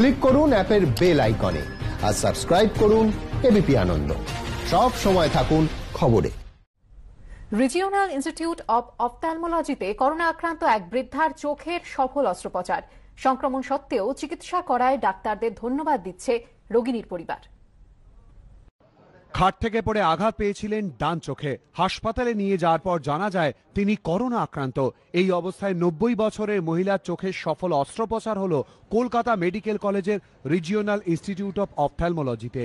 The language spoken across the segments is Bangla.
ক্লিক করুন অ্যাপের বেল আইকনে আর সাবস্ক্রাইব করুন এবিপি আনন্দ সব সময় থাকুন খবরে রিজিওনাল ইনস্টিটিউট অব অপথ্যালমোলজিতে করোনা আক্রান্ত এক বৃদ্ধার চোখের সফল অস্ত্রোপচার সংক্রমণ সত্ত্বেও চিকিৎসা করায় ডাক্তারদের ধন্যবাদ দিচ্ছে রোগিনীর পরিবার খাট থেকে পড়ে আঘাত পেয়েছিলেন ডান চোখে হাসপাতালে নিয়ে যাওয়ার পর জানা যায় তিনি করোনা আক্রান্ত এই অবস্থায় নব্বই বছরের মহিলার চোখের সফল অস্ত্রোপচার হল কলকাতা মেডিকেল কলেজের রিজিওনাল ইনস্টিটিউট অফ অফথ্যালমোলজিতে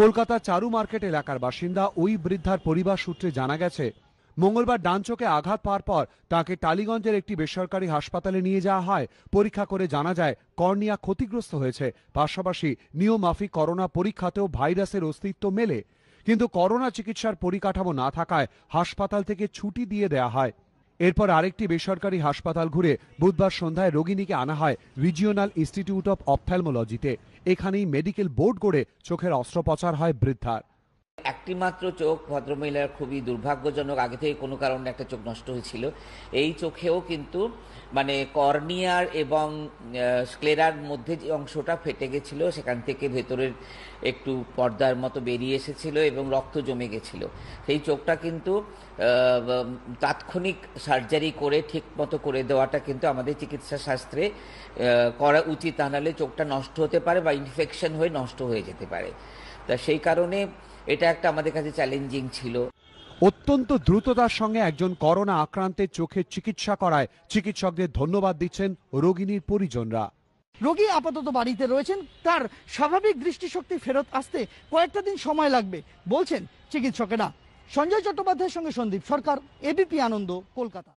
কলকাতা চারু মার্কেট এলাকার বাসিন্দা ওই বৃদ্ধার পরিবার সূত্রে জানা গেছে মঙ্গলবার ডান চোখে আঘাত পাওয়ার পর তাকে টালিগঞ্জের একটি বেসরকারি হাসপাতালে নিয়ে যাওয়া হয় পরীক্ষা করে জানা যায় কর্নিয়া ক্ষতিগ্রস্ত হয়েছে পাশাপাশি নিয়মাফিক করোনা পরীক্ষাতেও ভাইরাসের অস্তিত্ব মেলে কিন্তু করোনা চিকিৎসার পরিকাঠামো না থাকায় হাসপাতাল থেকে ছুটি দিয়ে দেয়া হয় এরপর আরেকটি বেসরকারি হাসপাতাল ঘুরে বুধবার সন্ধ্যায় রোগিনীকে আনা হয় রিজিওনাল ইনস্টিটিউট অব অপথ্যালমোলজিতে এখানেই মেডিকেল বোর্ড গড়ে চোখের অস্ত্রোপচার হয় বৃদ্ধার একটি মাত্র চোখ ভদ্রমহিলার খুবই দুর্ভাগ্যজনক আগে থেকে কোনো কারণে একটা চোখ নষ্ট হয়েছিল এই চোখেও কিন্তু মানে কর্নিয়ার এবং স্ক্লেরার মধ্যে যে অংশটা ফেটে গেছিল সেখান থেকে ভেতরের একটু পর্দার মতো বেরিয়ে এসেছিল এবং রক্ত জমে গেছিল সেই চোখটা কিন্তু তাৎক্ষণিক সার্জারি করে ঠিক মতো করে দেওয়াটা কিন্তু আমাদের চিকিৎসা শাস্ত্রে করা উচিত তা নাহলে চোখটা নষ্ট হতে পারে বা ইনফেকশন হয়ে নষ্ট হয়ে যেতে পারে তা সেই কারণে এটা একটা আমাদের কাছে চ্যালেঞ্জিং ছিল অত্যন্ত দ্রুততার সঙ্গে একজন করোনা আক্রান্তের চোখের চিকিৎসা করায় চিকিৎসকদের ধন্যবাদ দিচ্ছেন রোগিনীর পরিজনরা রোগী আপাতত বাড়িতে রয়েছেন তার স্বাভাবিক দৃষ্টিশক্তি ফেরত আসতে কয়েকটা দিন সময় লাগবে বলছেন চিকিৎসকেরা সঞ্জয় চট্টোপাধ্যায়ের সঙ্গে সন্দীপ সরকার এবিপি আনন্দ কলকাতা